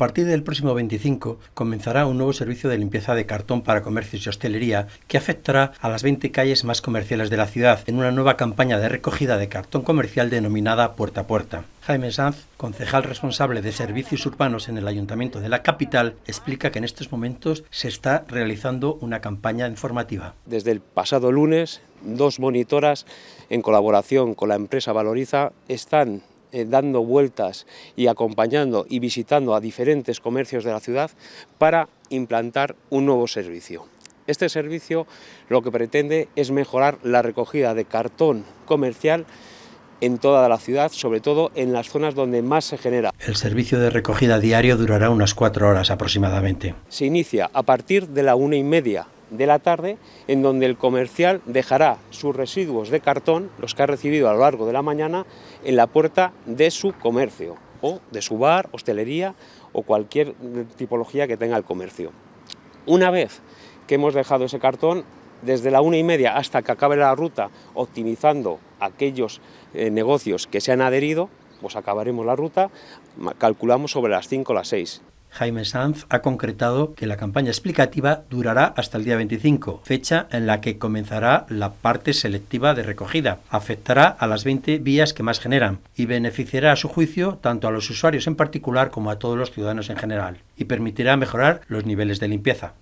A partir del próximo 25 comenzará un nuevo servicio de limpieza de cartón para comercios y hostelería que afectará a las 20 calles más comerciales de la ciudad en una nueva campaña de recogida de cartón comercial denominada Puerta a Puerta. Jaime Sanz, concejal responsable de servicios urbanos en el Ayuntamiento de la capital, explica que en estos momentos se está realizando una campaña informativa. Desde el pasado lunes, dos monitoras, en colaboración con la empresa Valoriza, están eh, dando vueltas y acompañando y visitando a diferentes comercios de la ciudad para implantar un nuevo servicio. Este servicio lo que pretende es mejorar la recogida de cartón comercial en toda la ciudad, sobre todo en las zonas donde más se genera. El servicio de recogida diario durará unas cuatro horas aproximadamente. Se inicia a partir de la una y media de la tarde, en donde el comercial dejará sus residuos de cartón, los que ha recibido a lo largo de la mañana, en la puerta de su comercio o de su bar, hostelería o cualquier tipología que tenga el comercio. Una vez que hemos dejado ese cartón, desde la una y media hasta que acabe la ruta, optimizando aquellos eh, negocios que se han adherido, pues acabaremos la ruta, calculamos sobre las cinco o las seis... Jaime Sanz ha concretado que la campaña explicativa durará hasta el día 25, fecha en la que comenzará la parte selectiva de recogida. Afectará a las 20 vías que más generan y beneficiará a su juicio tanto a los usuarios en particular como a todos los ciudadanos en general y permitirá mejorar los niveles de limpieza.